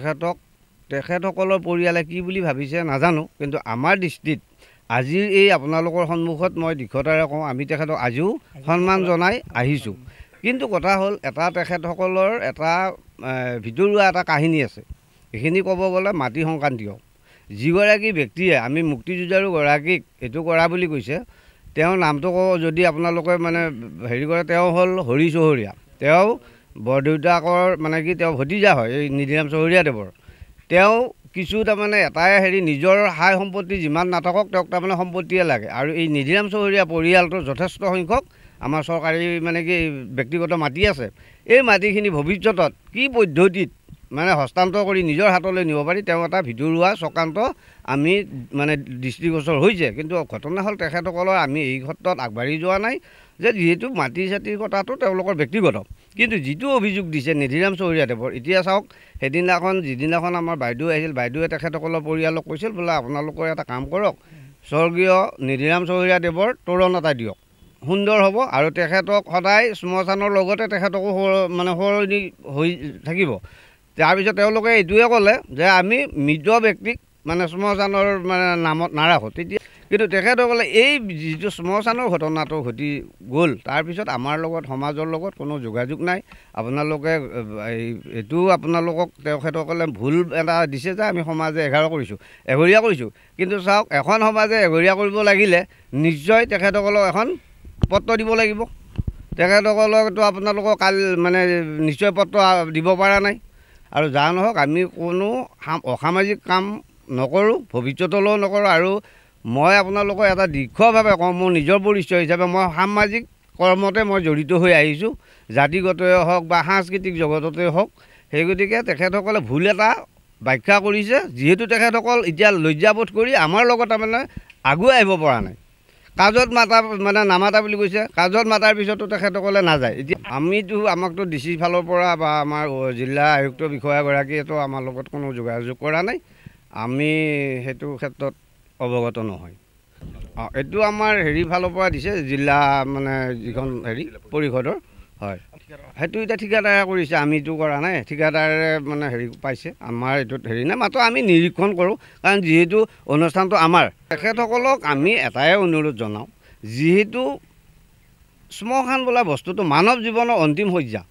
তেখেতক তেখেতসকলৰ পৰিয়ালে কি বুলি ভাবিছে নাজানো কিন্তু আমাৰ দৃষ্টিত আজিৰ এই আপোনালোকৰ সন্মুখত মই দীঘতাৰে কওঁ আমি তেখেতক আজিও সন্মান জনাই আহিছোঁ কিন্তু কথা হ'ল এটা তেখেতসকলৰ এটা ভিতৰুৱা এটা কাহিনী আছে এইখিনি ক'ব গ'লে মাটি সংক্ৰান্তীয় যিগৰাকী ব্যক্তিয়ে আমি মুক্তিযুঁজাৰুগৰাকীক এইটো কৰা বুলি কৈছে তেওঁৰ নামটো যদি আপোনালোকে মানে হেৰি কৰে তেওঁ হ'ল হৰি চহৰীয়া তেওঁ বৰদেউতাকৰ মানে কি তেওঁ ভতিজা হয় এই নিধিৰাম চহৰীয়াদেৱৰ তেওঁ কিছু তাৰমানে এটাই হেৰি নিজৰ হাই সম্পত্তি যিমান নাথাকক তেওঁক তাৰমানে সম্পত্তিয়ে লাগে আৰু এই নিধিৰাম চহৰীয়া পৰিয়ালটো যথেষ্ট সংখ্যক আমাৰ চৰকাৰী মানে কি ব্যক্তিগত মাটি আছে এই মাটিখিনি ভৱিষ্যতত কি পদ্ধতিত মানে হস্তান্তৰ কৰি নিজৰ হাতলৈ নিব পাৰি তেওঁ এটা ভিতৰুৱা চকান্ত আমি মানে দৃষ্টিগোচৰ হৈছে কিন্তু ঘটনা হ'ল তেখেতসকলৰ আমি এই ক্ষেত্ৰত আগবাঢ়ি যোৱা নাই যে যিহেতু মাটি চাতিৰ কথাটো তেওঁলোকৰ ব্যক্তিগত কিন্তু যিটো অভিযোগ দিছে নিধিৰাম চৌৰীয়াদেৱৰ এতিয়া চাওক সেইদিনাখন যিদিনাখন আমাৰ বাইদেউ আহিছিল বাইদেৱে তেখেতসকলৰ পৰিয়ালক কৈছিল বোলে আপোনালোকৰ এটা কাম কৰক স্বৰ্গীয় নিধিৰাম চৌৰীয়াদেৱৰ তোৰণ এটা দিয়ক সুন্দৰ হ'ব আৰু তেখেতক সদায় শ্মশানৰ লগতে তেখেতকো মানে সোঁৱৰণি হৈ থাকিব তাৰপিছত তেওঁলোকে এইটোৱে ক'লে যে আমি মৃত ব্যক্তিক মানে শ্মশানৰ মানে নামত নাৰাখোঁ তেতিয়া কিন্তু তেখেতসকলে এই যিটো শ্মশানৰ ঘটনাটো ঘটি গ'ল তাৰপিছত আমাৰ লগত সমাজৰ লগত কোনো যোগাযোগ নাই আপোনালোকে এইটো আপোনালোকক তেখেতসকলে ভুল এটা দিছে যে আমি সমাজে এঘাৰ কৰিছোঁ এঘৰীয়া কৰিছোঁ কিন্তু চাওক এখন সমাজে এঘৰীয়া কৰিব লাগিলে নিশ্চয় তেখেতসকলক এখন পত্ৰ দিব লাগিব তেখেতসকলকতো আপোনালোকৰ কাল মানে নিশ্চয় পত্ৰ দিব পৰা নাই আৰু যা নহওক আমি কোনো অসামাজিক কাম নকৰোঁ ভৱিষ্যতলৈও নকৰোঁ আৰু মই আপোনালোকক এটা দীৰ্ঘভাৱে কওঁ মোৰ নিজৰ পৰিচয় হিচাপে মই সামাজিক কৰ্মতে মই জড়িত হৈ আহিছোঁ জাতিগতই হওক বা সাংস্কৃতিক জগততে হওক সেই গতিকে তেখেতসকলে ভুল এটা ব্যাখ্যা কৰিছে যিহেতু তেখেতসকল এতিয়া লজ্জাবোধ কৰি আমাৰ লগত তাৰমানে আগুৱাই আহিব পৰা নাই কাজত মাতা মানে নামাতা বুলি কৈছে কাজত মাতাৰ পিছতো তেখেতসকলে নাযায় এতিয়া আমিতো আমাকতো ডি চি ফালৰ পৰা বা আমাৰ জিলা আয়ুক্ত বিষয়াগৰাকীয়েতো আমাৰ লগত কোনো যোগাযোগ কৰা নাই আমি সেইটো ক্ষেত্ৰত অৱগত নহয় অঁ এইটো আমাৰ হেৰি ফালৰ পৰা দিছে জিলা মানে যিখন হেৰি পৰিষদৰ হয় সেইটো এতিয়া ঠিকাদাৰে কৰিছে আমিতো কৰা নাই ঠিকাদাৰে মানে হেৰি পাইছে আমাৰ এইটোত হেৰি নাই মাত্ৰ আমি নিৰীক্ষণ কৰোঁ কাৰণ যিহেতু অনুষ্ঠানটো আমাৰ তেখেতসকলক আমি এটাই অনুৰোধ জনাওঁ যিহেতু শ্মশান বোলা বস্তুটো মানৱ জীৱনৰ অন্তিম শয্যা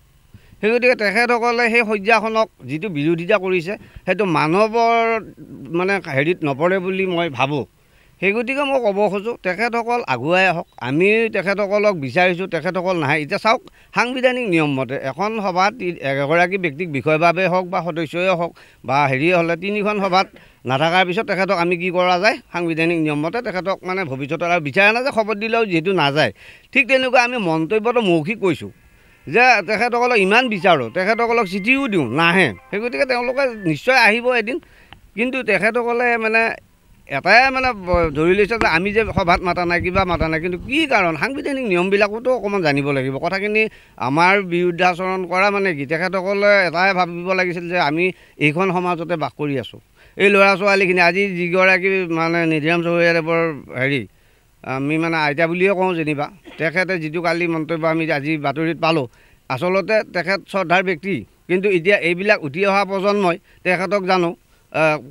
সেই গতিকে তেখেতসকলে সেই শয্যাখনক যিটো বিৰোধিতা কৰিছে সেইটো মানৱৰ মানে হেৰিত নপৰে বুলি মই ভাবোঁ সেই গতিকে মই ক'ব খোজোঁ তেখেতসকল আগুৱাই আহক আমি তেখেতসকলক বিচাৰিছোঁ তেখেতসকল নাহে এতিয়া চাওক সাংবিধানিক নিয়ম মতে এখন সভাত এগৰাকী ব্যক্তিক বিষয়বাবে হওক বা সদস্যই হওক বা হেৰিয়ে হ'লে তিনিখন সভাত নাথাকাৰ পিছত তেখেতক আমি কি কৰা যায় সাংবিধানিক নিয়ম মতে তেখেতক মানে ভৱিষ্যতৰ আৰু বিচাৰে নাযায় খবৰ দিলেও যিহেতু নাযায় ঠিক তেনেকুৱা আমি মন্তব্যটো মৌখিক কৈছোঁ যে তেখেতসকলক ইমান বিচাৰোঁ তেখেতসকলক চিঠিও দিওঁ নাহে সেই গতিকে তেওঁলোকে নিশ্চয় আহিব এদিন কিন্তু তেখেতসকলে মানে এটাই মানে ধৰি লৈছে যে আমি যে সভাত মাতা নাই কিবা মতা নাই কিন্তু কি কাৰণ সাংবিধানিক নিয়মবিলাকতো অকণমান জানিব লাগিব কথাখিনি আমাৰ বিৰুদ্ধাচৰণ কৰা মানে কি তেখেতসকলে এটাই ভাবিব লাগিছিল যে আমি এইখন সমাজতে বাস কৰি আছোঁ এই ল'ৰা ছোৱালীখিনি আজি যিগৰাকী মানে নিধিৰাম চৌহীয়াদেৱৰ হেৰি আমি মানে আইতা বুলিয়ে কওঁ যেনিবা তেখেতে যিটো কালি মন্তব্য আমি আজি বাতৰিত পালোঁ আচলতে তেখেত শ্ৰদ্ধাৰ ব্যক্তি কিন্তু এতিয়া এইবিলাক উঠি অহা প্ৰজন্মই তেখেতক জানো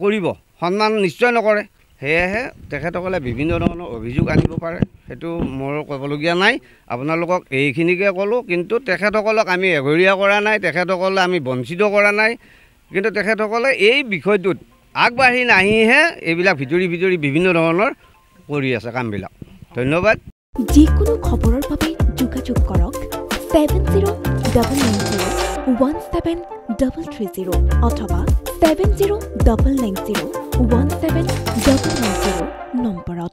কৰিব সন্মান নিশ্চয় নকৰে সেয়েহে তেখেতসকলে বিভিন্ন ধৰণৰ অভিযোগ আনিব পাৰে সেইটো মোৰ ক'বলগীয়া নাই আপোনালোকক এইখিনিকে ক'লোঁ কিন্তু তেখেতসকলক আমি এঘৰীয়া কৰা নাই তেখেতসকলে আমি বঞ্চিত কৰা নাই কিন্তু তেখেতসকলে এই বিষয়টোত আগবাঢ়ি নাহিহে এইবিলাক ভিতৰি ভিতৰি বিভিন্ন ধৰণৰ কৰি আছে কামবিলাক ধন্যবাদ যিকোনো খবৰৰ বাবে যোগাযোগ কৰক seven zero' double nine zero' one seven double three zero' অথবা seven zero' double nine zero' one seven double nine zero' নম্বৰত